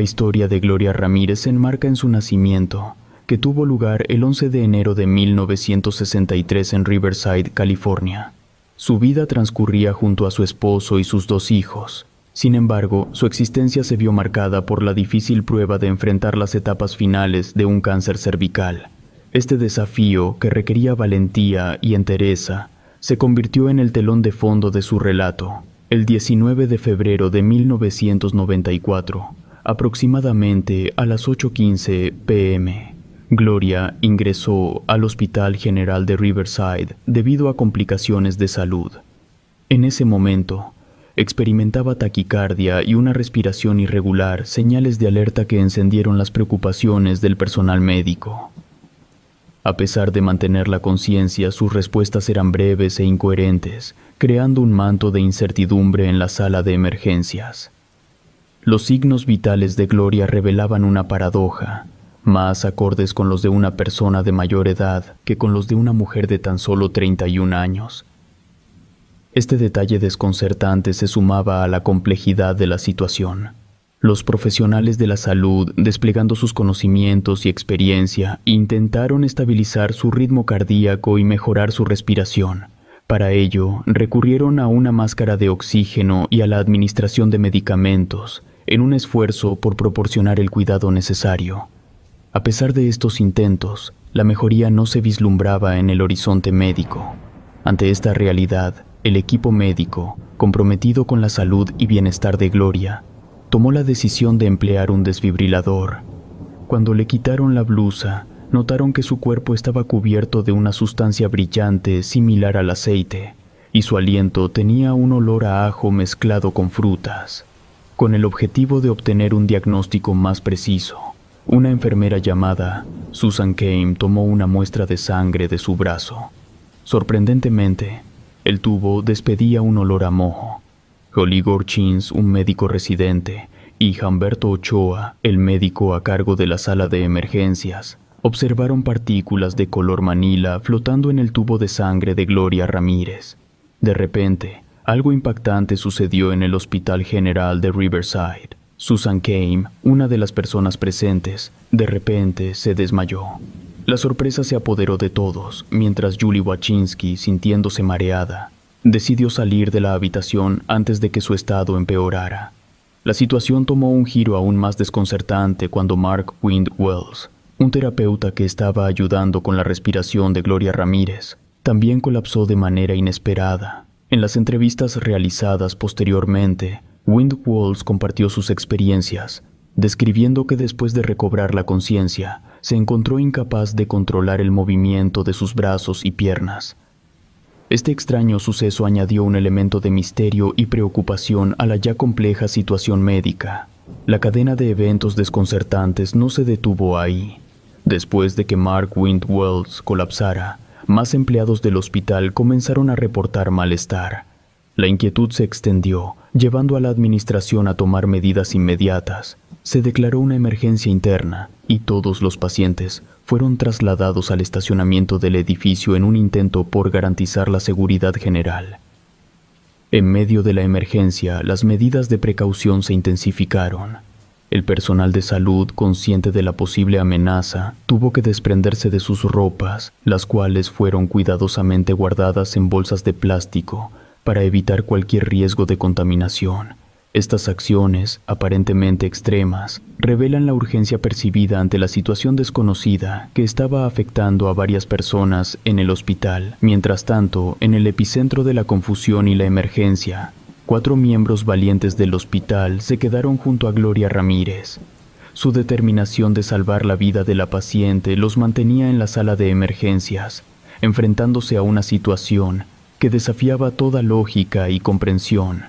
La historia de Gloria Ramírez se enmarca en su nacimiento, que tuvo lugar el 11 de enero de 1963 en Riverside, California. Su vida transcurría junto a su esposo y sus dos hijos. Sin embargo, su existencia se vio marcada por la difícil prueba de enfrentar las etapas finales de un cáncer cervical. Este desafío, que requería valentía y entereza, se convirtió en el telón de fondo de su relato. El 19 de febrero de 1994, aproximadamente a las 8.15 pm. Gloria ingresó al Hospital General de Riverside debido a complicaciones de salud. En ese momento, experimentaba taquicardia y una respiración irregular, señales de alerta que encendieron las preocupaciones del personal médico. A pesar de mantener la conciencia, sus respuestas eran breves e incoherentes, creando un manto de incertidumbre en la sala de emergencias. Los signos vitales de Gloria revelaban una paradoja, más acordes con los de una persona de mayor edad que con los de una mujer de tan solo 31 años. Este detalle desconcertante se sumaba a la complejidad de la situación. Los profesionales de la salud, desplegando sus conocimientos y experiencia, intentaron estabilizar su ritmo cardíaco y mejorar su respiración, para ello, recurrieron a una máscara de oxígeno y a la administración de medicamentos, en un esfuerzo por proporcionar el cuidado necesario. A pesar de estos intentos, la mejoría no se vislumbraba en el horizonte médico. Ante esta realidad, el equipo médico, comprometido con la salud y bienestar de Gloria, tomó la decisión de emplear un desfibrilador. Cuando le quitaron la blusa, notaron que su cuerpo estaba cubierto de una sustancia brillante similar al aceite, y su aliento tenía un olor a ajo mezclado con frutas con el objetivo de obtener un diagnóstico más preciso. Una enfermera llamada Susan Kane tomó una muestra de sangre de su brazo. Sorprendentemente, el tubo despedía un olor a moho. Holly Chins, un médico residente, y Humberto Ochoa, el médico a cargo de la sala de emergencias, observaron partículas de color manila flotando en el tubo de sangre de Gloria Ramírez. De repente, algo impactante sucedió en el Hospital General de Riverside. Susan Kame, una de las personas presentes, de repente se desmayó. La sorpresa se apoderó de todos, mientras Julie Wachinski, sintiéndose mareada, decidió salir de la habitación antes de que su estado empeorara. La situación tomó un giro aún más desconcertante cuando Mark Wind Wells, un terapeuta que estaba ayudando con la respiración de Gloria Ramírez, también colapsó de manera inesperada en las entrevistas realizadas posteriormente, Wind Walls compartió sus experiencias, describiendo que después de recobrar la conciencia, se encontró incapaz de controlar el movimiento de sus brazos y piernas. Este extraño suceso añadió un elemento de misterio y preocupación a la ya compleja situación médica. La cadena de eventos desconcertantes no se detuvo ahí. Después de que Mark Wind Windwells colapsara, más empleados del hospital comenzaron a reportar malestar. La inquietud se extendió, llevando a la administración a tomar medidas inmediatas. Se declaró una emergencia interna y todos los pacientes fueron trasladados al estacionamiento del edificio en un intento por garantizar la seguridad general. En medio de la emergencia, las medidas de precaución se intensificaron. El personal de salud, consciente de la posible amenaza, tuvo que desprenderse de sus ropas, las cuales fueron cuidadosamente guardadas en bolsas de plástico para evitar cualquier riesgo de contaminación. Estas acciones, aparentemente extremas, revelan la urgencia percibida ante la situación desconocida que estaba afectando a varias personas en el hospital. Mientras tanto, en el epicentro de la confusión y la emergencia, Cuatro miembros valientes del hospital se quedaron junto a Gloria Ramírez. Su determinación de salvar la vida de la paciente los mantenía en la sala de emergencias, enfrentándose a una situación que desafiaba toda lógica y comprensión.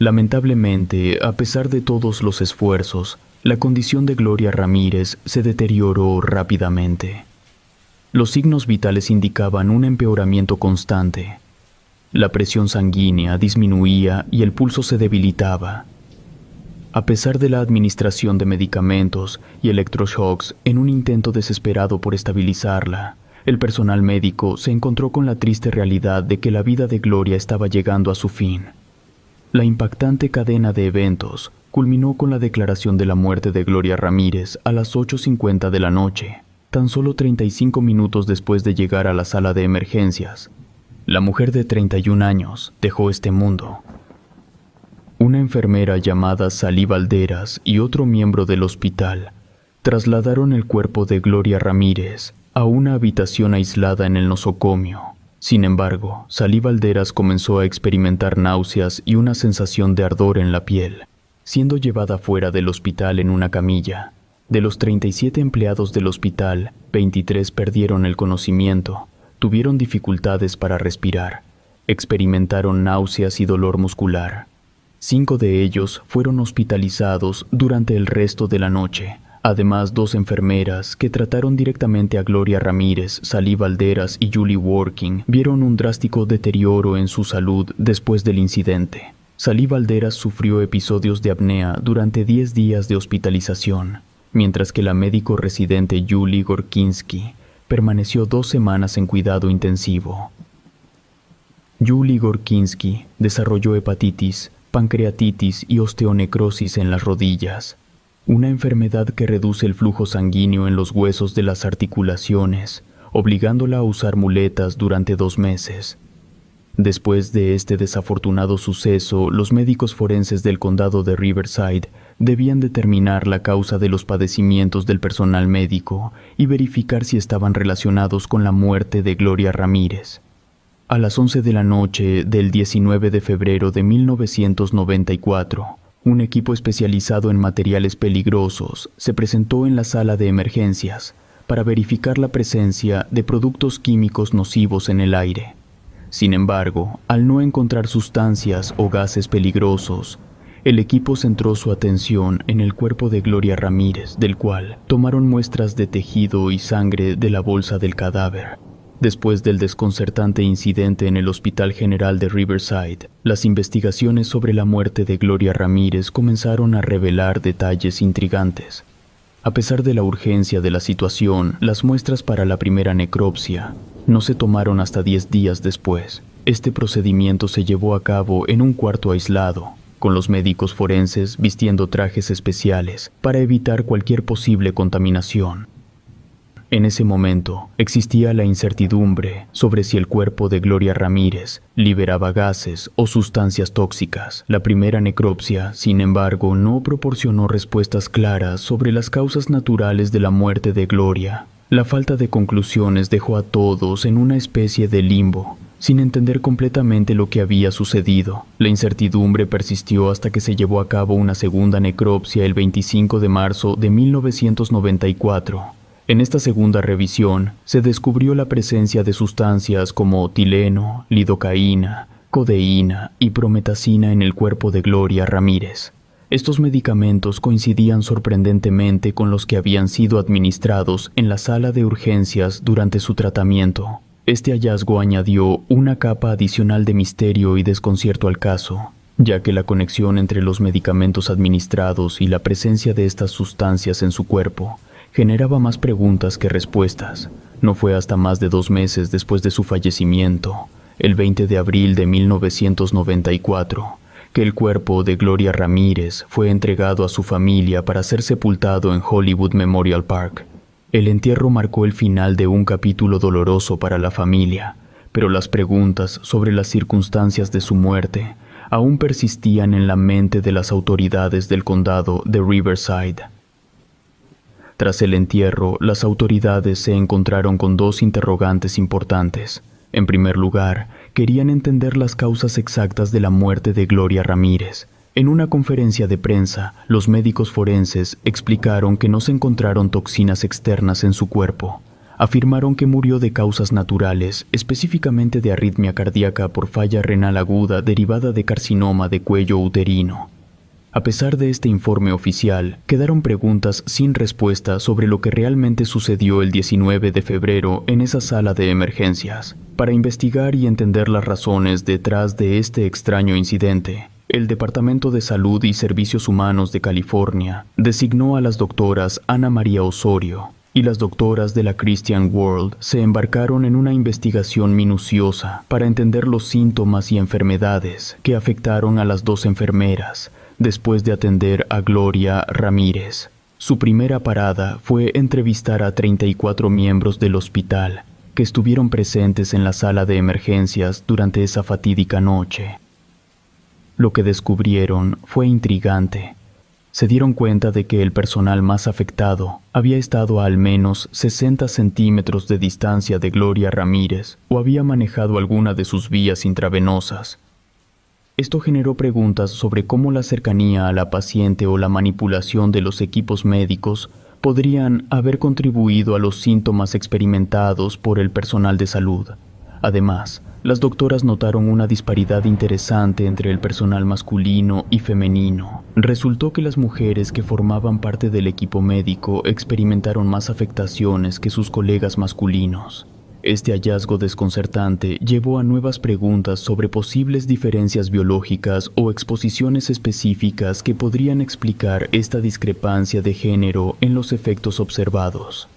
Lamentablemente, a pesar de todos los esfuerzos, la condición de Gloria Ramírez se deterioró rápidamente. Los signos vitales indicaban un empeoramiento constante, la presión sanguínea disminuía y el pulso se debilitaba. A pesar de la administración de medicamentos y electroshocks en un intento desesperado por estabilizarla, el personal médico se encontró con la triste realidad de que la vida de Gloria estaba llegando a su fin. La impactante cadena de eventos culminó con la declaración de la muerte de Gloria Ramírez a las 8.50 de la noche, tan solo 35 minutos después de llegar a la sala de emergencias, la mujer de 31 años dejó este mundo. Una enfermera llamada Salí Valderas y otro miembro del hospital trasladaron el cuerpo de Gloria Ramírez a una habitación aislada en el nosocomio. Sin embargo, Salí Valderas comenzó a experimentar náuseas y una sensación de ardor en la piel, siendo llevada fuera del hospital en una camilla. De los 37 empleados del hospital, 23 perdieron el conocimiento tuvieron dificultades para respirar, experimentaron náuseas y dolor muscular. Cinco de ellos fueron hospitalizados durante el resto de la noche, además dos enfermeras que trataron directamente a Gloria Ramírez, Salí Valderas y Julie Working vieron un drástico deterioro en su salud después del incidente. Salí Valderas sufrió episodios de apnea durante 10 días de hospitalización, mientras que la médico residente Julie Gorkinsky permaneció dos semanas en cuidado intensivo. Julie Gorkinsky desarrolló hepatitis, pancreatitis y osteonecrosis en las rodillas, una enfermedad que reduce el flujo sanguíneo en los huesos de las articulaciones, obligándola a usar muletas durante dos meses. Después de este desafortunado suceso, los médicos forenses del condado de Riverside debían determinar la causa de los padecimientos del personal médico y verificar si estaban relacionados con la muerte de Gloria Ramírez. A las 11 de la noche del 19 de febrero de 1994, un equipo especializado en materiales peligrosos se presentó en la sala de emergencias para verificar la presencia de productos químicos nocivos en el aire. Sin embargo, al no encontrar sustancias o gases peligrosos, el equipo centró su atención en el cuerpo de Gloria Ramírez, del cual tomaron muestras de tejido y sangre de la bolsa del cadáver. Después del desconcertante incidente en el Hospital General de Riverside, las investigaciones sobre la muerte de Gloria Ramírez comenzaron a revelar detalles intrigantes. A pesar de la urgencia de la situación, las muestras para la primera necropsia no se tomaron hasta 10 días después. Este procedimiento se llevó a cabo en un cuarto aislado, con los médicos forenses vistiendo trajes especiales para evitar cualquier posible contaminación. En ese momento existía la incertidumbre sobre si el cuerpo de Gloria Ramírez liberaba gases o sustancias tóxicas. La primera necropsia, sin embargo, no proporcionó respuestas claras sobre las causas naturales de la muerte de Gloria. La falta de conclusiones dejó a todos en una especie de limbo, sin entender completamente lo que había sucedido, la incertidumbre persistió hasta que se llevó a cabo una segunda necropsia el 25 de marzo de 1994. En esta segunda revisión se descubrió la presencia de sustancias como tileno, lidocaína, codeína y prometacina en el cuerpo de Gloria Ramírez. Estos medicamentos coincidían sorprendentemente con los que habían sido administrados en la sala de urgencias durante su tratamiento. Este hallazgo añadió una capa adicional de misterio y desconcierto al caso, ya que la conexión entre los medicamentos administrados y la presencia de estas sustancias en su cuerpo generaba más preguntas que respuestas. No fue hasta más de dos meses después de su fallecimiento, el 20 de abril de 1994, que el cuerpo de Gloria Ramírez fue entregado a su familia para ser sepultado en Hollywood Memorial Park, el entierro marcó el final de un capítulo doloroso para la familia, pero las preguntas sobre las circunstancias de su muerte aún persistían en la mente de las autoridades del condado de Riverside. Tras el entierro, las autoridades se encontraron con dos interrogantes importantes. En primer lugar, querían entender las causas exactas de la muerte de Gloria Ramírez, en una conferencia de prensa, los médicos forenses explicaron que no se encontraron toxinas externas en su cuerpo. Afirmaron que murió de causas naturales, específicamente de arritmia cardíaca por falla renal aguda derivada de carcinoma de cuello uterino. A pesar de este informe oficial, quedaron preguntas sin respuesta sobre lo que realmente sucedió el 19 de febrero en esa sala de emergencias. Para investigar y entender las razones detrás de este extraño incidente, el Departamento de Salud y Servicios Humanos de California designó a las doctoras Ana María Osorio y las doctoras de la Christian World se embarcaron en una investigación minuciosa para entender los síntomas y enfermedades que afectaron a las dos enfermeras después de atender a Gloria Ramírez. Su primera parada fue entrevistar a 34 miembros del hospital que estuvieron presentes en la sala de emergencias durante esa fatídica noche. Lo que descubrieron fue intrigante. Se dieron cuenta de que el personal más afectado había estado a al menos 60 centímetros de distancia de Gloria Ramírez o había manejado alguna de sus vías intravenosas. Esto generó preguntas sobre cómo la cercanía a la paciente o la manipulación de los equipos médicos podrían haber contribuido a los síntomas experimentados por el personal de salud. Además, las doctoras notaron una disparidad interesante entre el personal masculino y femenino. Resultó que las mujeres que formaban parte del equipo médico experimentaron más afectaciones que sus colegas masculinos. Este hallazgo desconcertante llevó a nuevas preguntas sobre posibles diferencias biológicas o exposiciones específicas que podrían explicar esta discrepancia de género en los efectos observados.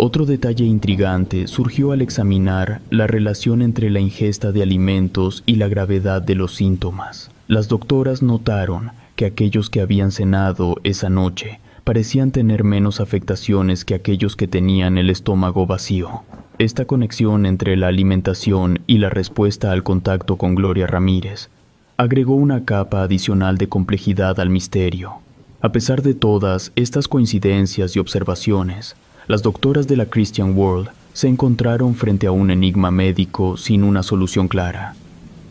Otro detalle intrigante surgió al examinar la relación entre la ingesta de alimentos y la gravedad de los síntomas. Las doctoras notaron que aquellos que habían cenado esa noche parecían tener menos afectaciones que aquellos que tenían el estómago vacío. Esta conexión entre la alimentación y la respuesta al contacto con Gloria Ramírez agregó una capa adicional de complejidad al misterio. A pesar de todas estas coincidencias y observaciones, las doctoras de la Christian World se encontraron frente a un enigma médico sin una solución clara.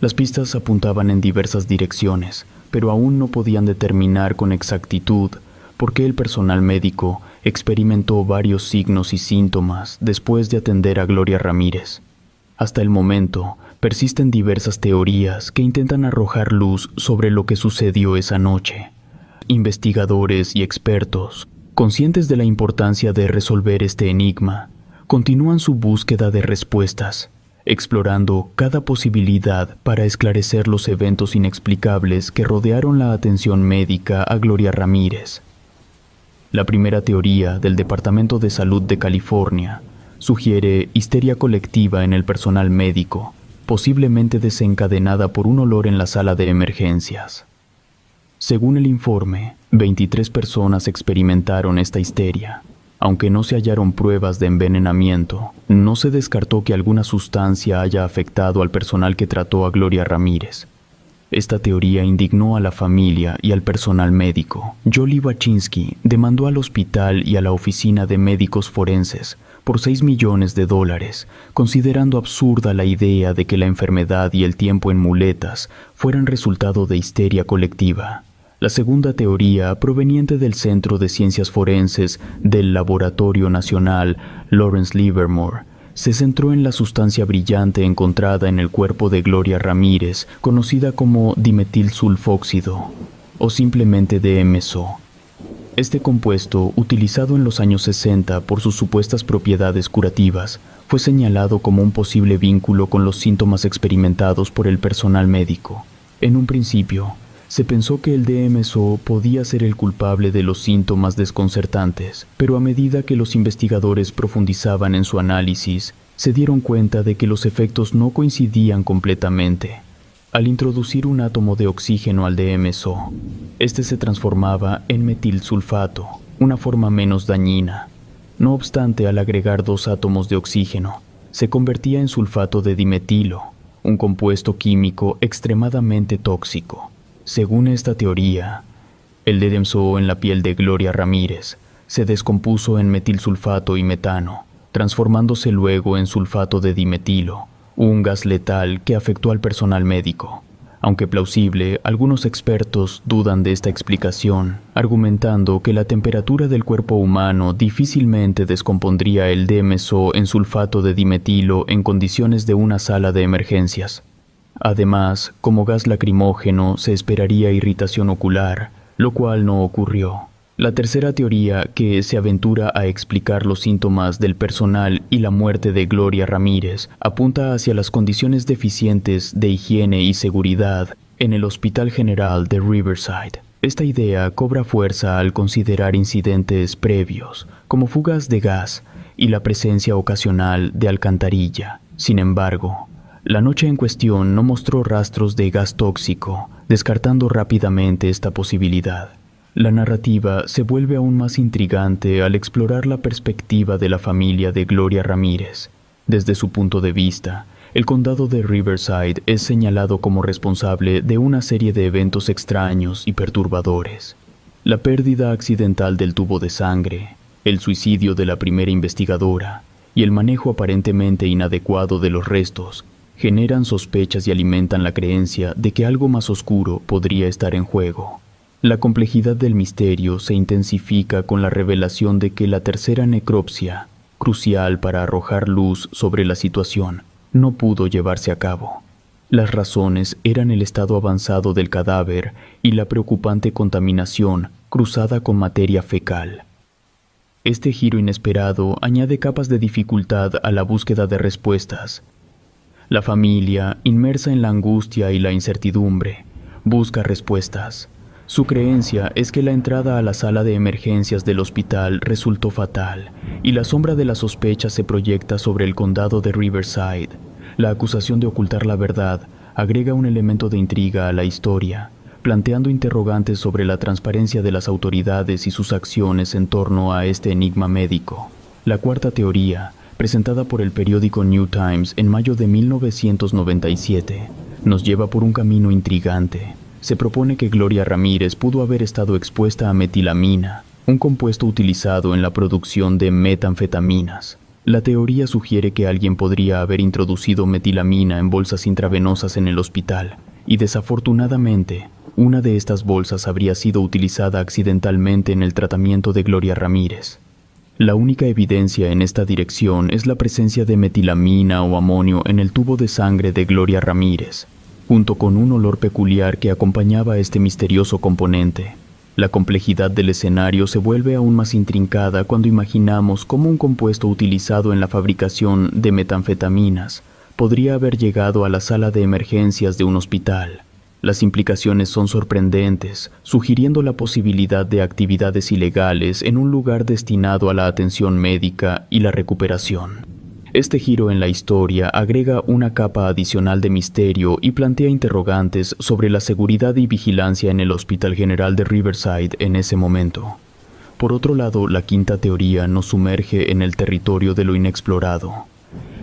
Las pistas apuntaban en diversas direcciones, pero aún no podían determinar con exactitud por qué el personal médico experimentó varios signos y síntomas después de atender a Gloria Ramírez. Hasta el momento, persisten diversas teorías que intentan arrojar luz sobre lo que sucedió esa noche. Investigadores y expertos Conscientes de la importancia de resolver este enigma, continúan su búsqueda de respuestas, explorando cada posibilidad para esclarecer los eventos inexplicables que rodearon la atención médica a Gloria Ramírez. La primera teoría del Departamento de Salud de California sugiere histeria colectiva en el personal médico, posiblemente desencadenada por un olor en la sala de emergencias. Según el informe, 23 personas experimentaron esta histeria. Aunque no se hallaron pruebas de envenenamiento, no se descartó que alguna sustancia haya afectado al personal que trató a Gloria Ramírez. Esta teoría indignó a la familia y al personal médico. Jolie Wachinsky demandó al hospital y a la oficina de médicos forenses por 6 millones de dólares, considerando absurda la idea de que la enfermedad y el tiempo en muletas fueran resultado de histeria colectiva. La segunda teoría, proveniente del Centro de Ciencias Forenses del Laboratorio Nacional Lawrence Livermore, se centró en la sustancia brillante encontrada en el cuerpo de Gloria Ramírez, conocida como dimetilsulfóxido, o simplemente DMSO. Este compuesto, utilizado en los años 60 por sus supuestas propiedades curativas, fue señalado como un posible vínculo con los síntomas experimentados por el personal médico. En un principio, se pensó que el DMSO podía ser el culpable de los síntomas desconcertantes, pero a medida que los investigadores profundizaban en su análisis, se dieron cuenta de que los efectos no coincidían completamente. Al introducir un átomo de oxígeno al DMSO, este se transformaba en metilsulfato, una forma menos dañina. No obstante, al agregar dos átomos de oxígeno, se convertía en sulfato de dimetilo, un compuesto químico extremadamente tóxico. Según esta teoría, el DMSO en la piel de Gloria Ramírez se descompuso en metilsulfato y metano, transformándose luego en sulfato de dimetilo, un gas letal que afectó al personal médico. Aunque plausible, algunos expertos dudan de esta explicación, argumentando que la temperatura del cuerpo humano difícilmente descompondría el DMSO en sulfato de dimetilo en condiciones de una sala de emergencias. Además, como gas lacrimógeno se esperaría irritación ocular, lo cual no ocurrió. La tercera teoría que se aventura a explicar los síntomas del personal y la muerte de Gloria Ramírez apunta hacia las condiciones deficientes de higiene y seguridad en el Hospital General de Riverside. Esta idea cobra fuerza al considerar incidentes previos, como fugas de gas y la presencia ocasional de alcantarilla. Sin embargo, la noche en cuestión no mostró rastros de gas tóxico, descartando rápidamente esta posibilidad. La narrativa se vuelve aún más intrigante al explorar la perspectiva de la familia de Gloria Ramírez. Desde su punto de vista, el condado de Riverside es señalado como responsable de una serie de eventos extraños y perturbadores. La pérdida accidental del tubo de sangre, el suicidio de la primera investigadora y el manejo aparentemente inadecuado de los restos generan sospechas y alimentan la creencia de que algo más oscuro podría estar en juego. La complejidad del misterio se intensifica con la revelación de que la tercera necropsia, crucial para arrojar luz sobre la situación, no pudo llevarse a cabo. Las razones eran el estado avanzado del cadáver y la preocupante contaminación cruzada con materia fecal. Este giro inesperado añade capas de dificultad a la búsqueda de respuestas la familia, inmersa en la angustia y la incertidumbre, busca respuestas. Su creencia es que la entrada a la sala de emergencias del hospital resultó fatal y la sombra de la sospecha se proyecta sobre el condado de Riverside. La acusación de ocultar la verdad agrega un elemento de intriga a la historia, planteando interrogantes sobre la transparencia de las autoridades y sus acciones en torno a este enigma médico. La cuarta teoría presentada por el periódico New Times en mayo de 1997, nos lleva por un camino intrigante. Se propone que Gloria Ramírez pudo haber estado expuesta a metilamina, un compuesto utilizado en la producción de metanfetaminas. La teoría sugiere que alguien podría haber introducido metilamina en bolsas intravenosas en el hospital, y desafortunadamente, una de estas bolsas habría sido utilizada accidentalmente en el tratamiento de Gloria Ramírez. La única evidencia en esta dirección es la presencia de metilamina o amonio en el tubo de sangre de Gloria Ramírez, junto con un olor peculiar que acompañaba a este misterioso componente. La complejidad del escenario se vuelve aún más intrincada cuando imaginamos cómo un compuesto utilizado en la fabricación de metanfetaminas podría haber llegado a la sala de emergencias de un hospital las implicaciones son sorprendentes, sugiriendo la posibilidad de actividades ilegales en un lugar destinado a la atención médica y la recuperación. Este giro en la historia agrega una capa adicional de misterio y plantea interrogantes sobre la seguridad y vigilancia en el Hospital General de Riverside en ese momento. Por otro lado, la quinta teoría nos sumerge en el territorio de lo inexplorado.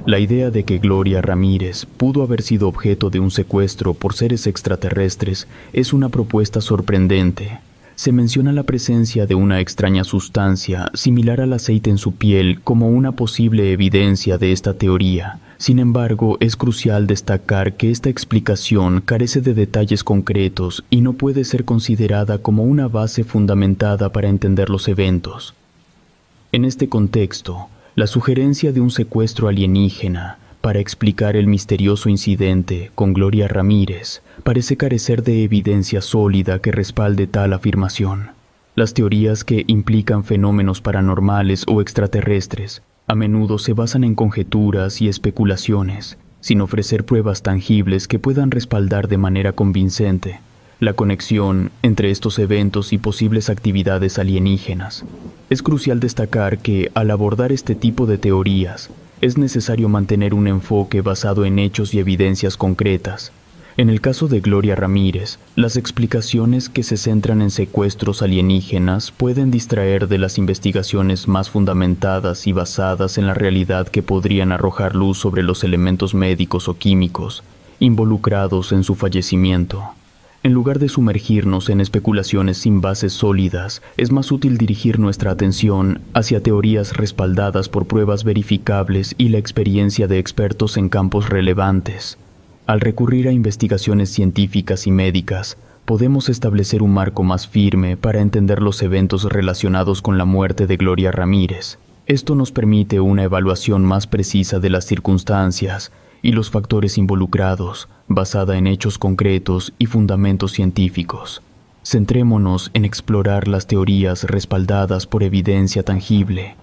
La idea de que Gloria Ramírez pudo haber sido objeto de un secuestro por seres extraterrestres es una propuesta sorprendente. Se menciona la presencia de una extraña sustancia similar al aceite en su piel como una posible evidencia de esta teoría. Sin embargo, es crucial destacar que esta explicación carece de detalles concretos y no puede ser considerada como una base fundamentada para entender los eventos. En este contexto, la sugerencia de un secuestro alienígena para explicar el misterioso incidente con Gloria Ramírez parece carecer de evidencia sólida que respalde tal afirmación. Las teorías que implican fenómenos paranormales o extraterrestres a menudo se basan en conjeturas y especulaciones, sin ofrecer pruebas tangibles que puedan respaldar de manera convincente la conexión entre estos eventos y posibles actividades alienígenas. Es crucial destacar que, al abordar este tipo de teorías, es necesario mantener un enfoque basado en hechos y evidencias concretas. En el caso de Gloria Ramírez, las explicaciones que se centran en secuestros alienígenas pueden distraer de las investigaciones más fundamentadas y basadas en la realidad que podrían arrojar luz sobre los elementos médicos o químicos involucrados en su fallecimiento. En lugar de sumergirnos en especulaciones sin bases sólidas, es más útil dirigir nuestra atención hacia teorías respaldadas por pruebas verificables y la experiencia de expertos en campos relevantes. Al recurrir a investigaciones científicas y médicas, podemos establecer un marco más firme para entender los eventos relacionados con la muerte de Gloria Ramírez. Esto nos permite una evaluación más precisa de las circunstancias y los factores involucrados, basada en hechos concretos y fundamentos científicos. Centrémonos en explorar las teorías respaldadas por evidencia tangible.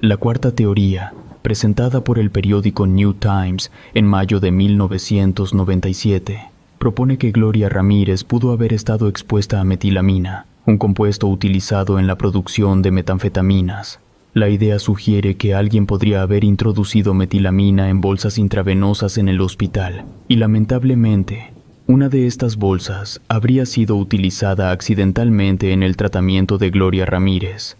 La cuarta teoría, presentada por el periódico New Times en mayo de 1997, propone que Gloria Ramírez pudo haber estado expuesta a metilamina, un compuesto utilizado en la producción de metanfetaminas, la idea sugiere que alguien podría haber introducido metilamina en bolsas intravenosas en el hospital, y lamentablemente, una de estas bolsas habría sido utilizada accidentalmente en el tratamiento de Gloria Ramírez.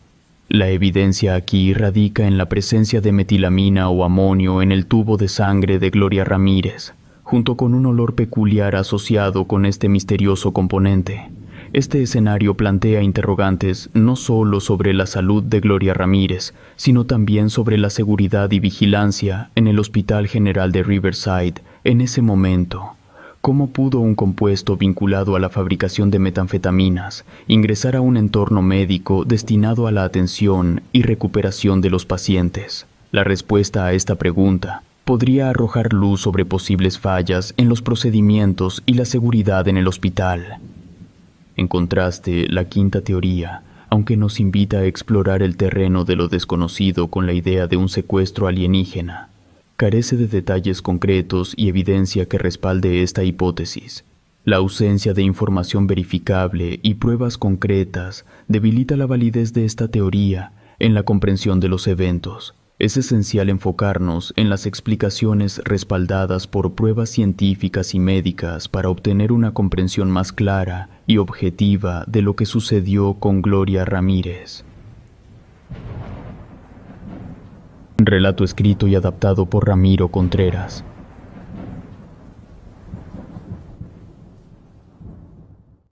La evidencia aquí radica en la presencia de metilamina o amonio en el tubo de sangre de Gloria Ramírez, junto con un olor peculiar asociado con este misterioso componente. Este escenario plantea interrogantes no solo sobre la salud de Gloria Ramírez, sino también sobre la seguridad y vigilancia en el Hospital General de Riverside en ese momento. ¿Cómo pudo un compuesto vinculado a la fabricación de metanfetaminas ingresar a un entorno médico destinado a la atención y recuperación de los pacientes? La respuesta a esta pregunta podría arrojar luz sobre posibles fallas en los procedimientos y la seguridad en el hospital. En contraste, la quinta teoría, aunque nos invita a explorar el terreno de lo desconocido con la idea de un secuestro alienígena, carece de detalles concretos y evidencia que respalde esta hipótesis. La ausencia de información verificable y pruebas concretas debilita la validez de esta teoría en la comprensión de los eventos, es esencial enfocarnos en las explicaciones respaldadas por pruebas científicas y médicas para obtener una comprensión más clara y objetiva de lo que sucedió con Gloria Ramírez. Relato escrito y adaptado por Ramiro Contreras.